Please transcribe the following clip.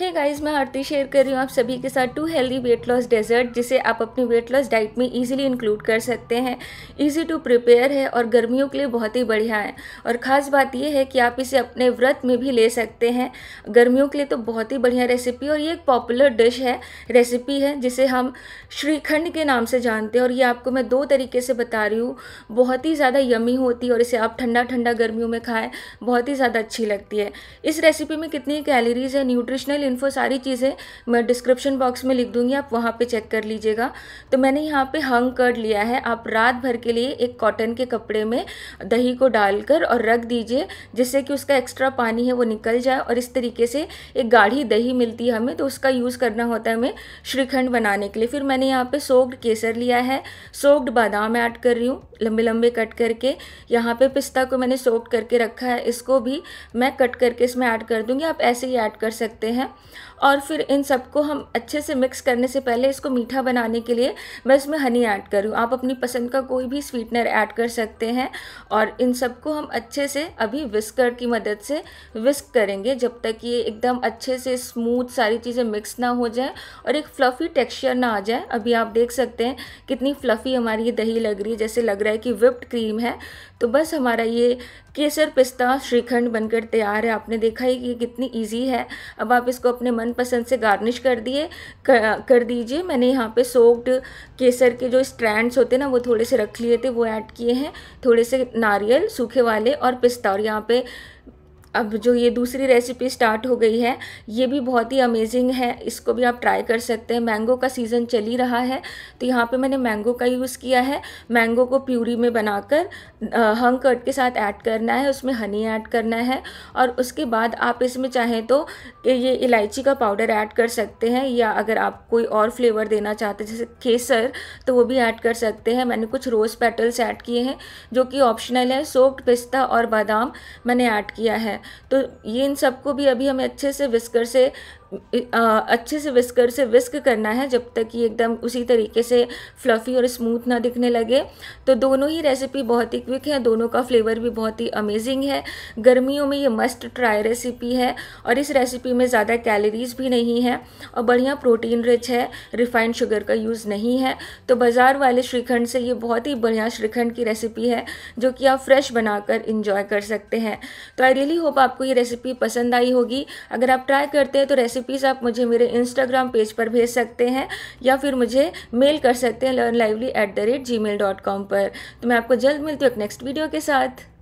hey guys मैं आरती share कर रही हूँ आप सभी के साथ two healthy weight loss dessert जिसे आप अपनी वेट लॉस डाइट में इजीली इंक्लूड कर सकते हैं इजी टू प्रिपेयर है और गर्मियों के लिए बहुत ही बढ़िया है और ख़ास बात यह है कि आप इसे अपने व्रत में भी ले सकते हैं गर्मियों के लिए तो बहुत ही बढ़िया रेसिपी और ये एक पॉपुलर डिश है रेसिपी है जिसे हम श्रीखंड के नाम से जानते हैं और ये आपको मैं दो तरीके से बता रही हूँ बहुत ही ज़्यादा यमी होती है और इसे आप ठंडा ठंडा गर्मियों में खाएँ बहुत ही ज़्यादा अच्छी लगती है इस रेसिपी में कितनी कैलोरीज है न्यूट्रिशनल इन्फो सारी चीज़ें मैं डिस्क्रिप्शन बॉक्स में लिख दूंगी आप वहाँ पे चेक कर लीजिएगा तो मैंने यहाँ पे हंग कर लिया है आप रात भर के लिए एक कॉटन के कपड़े में दही को डालकर और रख दीजिए जिससे कि उसका एक्स्ट्रा पानी है वो निकल जाए और इस तरीके से एक गाढ़ी दही मिलती है हमें तो उसका यूज़ करना होता है हमें श्रीखंड बनाने के लिए फिर मैंने यहाँ पे सोग्ड केसर लिया है सोग्ड बादाम ऐड कर रही हूँ लंबे लंबे कट करके यहाँ पे पिस्ता को मैंने सोक करके रखा है इसको भी मैं कट करके इसमें ऐड कर दूँगी आप ऐसे ही ऐड कर सकते हैं और फिर इन सबको हम अच्छे से मिक्स करने से पहले इसको मीठा बनाने के लिए मैं इसमें हनी ऐड करूँ आप अपनी पसंद का कोई भी स्वीटनर ऐड कर सकते हैं और इन सबको हम अच्छे से अभी विस्कर की मदद से विस्क करेंगे जब तक ये एकदम अच्छे से स्मूथ सारी चीज़ें मिक्स ना हो जाए और एक फ्लफ़ी टेक्स्चर ना आ जाए अभी आप देख सकते हैं कितनी फ्लफ़ी हमारी ये दही लग रही है जैसे लग रहा है कि विप्ड क्रीम है तो बस हमारा ये केसर पिस्ता श्रीखंड बनकर तैयार है आपने देखा ही कि कितनी ईजी है अब आप इसको अपने मनपसंद से गार्निश कर दिए कर, कर दीजिए मैंने यहाँ पे सोक्ड केसर के जो स्ट्रैंड्स होते हैं ना वो थोड़े से रख लिए थे वो ऐड किए हैं थोड़े से नारियल सूखे वाले और पिस्ता और यहाँ पे अब जो ये दूसरी रेसिपी स्टार्ट हो गई है ये भी बहुत ही अमेजिंग है इसको भी आप ट्राई कर सकते हैं मैंगो का सीज़न चल ही रहा है तो यहाँ पे मैंने मैंगो का यूज़ किया है मैंगो को प्यूरी में बनाकर हंग कर्ट के साथ ऐड करना है उसमें हनी ऐड करना है और उसके बाद आप इसमें चाहें तो ये इलायची का पाउडर ऐड कर सकते हैं या अगर आप कोई और फ्लेवर देना चाहते जैसे केसर तो वो भी ऐड कर सकते हैं मैंने कुछ रोज़ पेटल्स ऐड किए हैं जो कि ऑप्शनल है सोक्ड पिस्ता और बादाम मैंने ऐड किया है है तो ये इन सबको भी अभी हमें अच्छे से विस्कर से अच्छे से विस्कर से विस्क करना है जब तक कि एकदम उसी तरीके से फ्लफ़ी और स्मूथ ना दिखने लगे तो दोनों ही रेसिपी बहुत ही क्विक है दोनों का फ्लेवर भी बहुत ही अमेजिंग है गर्मियों में ये मस्ट ट्राई रेसिपी है और इस रेसिपी में ज़्यादा कैलोरीज भी नहीं है और बढ़िया प्रोटीन रिच है रिफाइंड शुगर का यूज़ नहीं है तो बाज़ार वाले श्रीखंड से ये बहुत ही बढ़िया श्रीखंड की रेसिपी है जो कि आप फ्रेश बनाकर इंजॉय कर सकते हैं तो आई रियली होप आपको ये रेसिपी पसंद आई होगी अगर आप ट्राई करते हैं तो रेसिपी रेसिपीज़ आप मुझे मेरे इंस्टाग्राम पेज पर भेज सकते हैं या फिर मुझे मेल कर सकते हैं learn lively at the rate Gmail dot com पर तो मैं आपको जल्द मिलती हूँ नेक्स्ट वीडियो के साथ